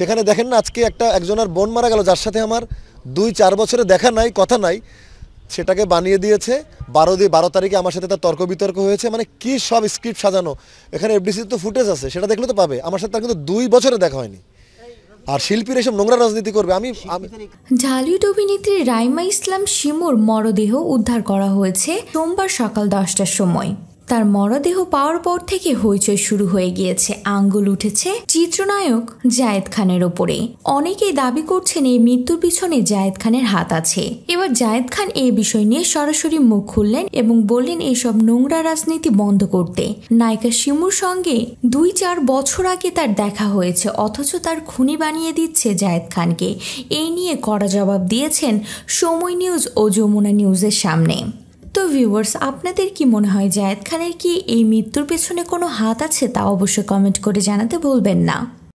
সেখানে দেখেন না আজকে একটা একজনের বোন মারা গেল যার সাথে আমার দুই চার বছরে দেখা নাই কথা নাই সেটাকে বানিয়ে দিয়েছে বারো দিয়ে বারো তারিখে আমার সাথে তার তর্ক বিতর্ক হয়েছে মানে কি সব স্ক্রিপ্ট সাজানো এখানে এফডিসি তো ফুটেজ আছে সেটা দেখলে তো পাবে আমার সাথে তার কিন্তু দুই বছরে দেখা হয়নি আর শিল্পীর এসব নোংরা রাজনীতি করবে আমি ঢালিউড অভিনেত্রী রাইমা ইসলাম শিমুর মরদেহ উদ্ধার করা হয়েছে সোমবার সকাল দশটার সময় তার মরদেহ পাওয়ার পর থেকে হইচই শুরু হয়ে গিয়েছে আঙ্গুল উঠেছে চিত্রনায়ক জায়েদ খানের ওপরে অনেকেই দাবি করছেন এই মৃত্যুর পিছনে জায়েদ খানের হাত আছে এবার জায়েদ খান এই বিষয় নিয়ে সরাসরি মুখ খুললেন এবং বললেন এসব নোংরা রাজনীতি বন্ধ করতে নায়িকা শিমুর সঙ্গে দুই চার বছর আগে তার দেখা হয়েছে অথচ তার খুনি বানিয়ে দিচ্ছে জায়েদ খানকে এই নিয়ে কড়া জবাব দিয়েছেন সময় নিউজ ও যমুনা নিউজের সামনে ভিউয়ার্স আপনাদের কি মনে হয় জায়েদ খানের কি এই মৃত্যুর পেছনে কোনো হাত আছে তা অবশ্যই কমেন্ট করে জানাতে ভুলবেন না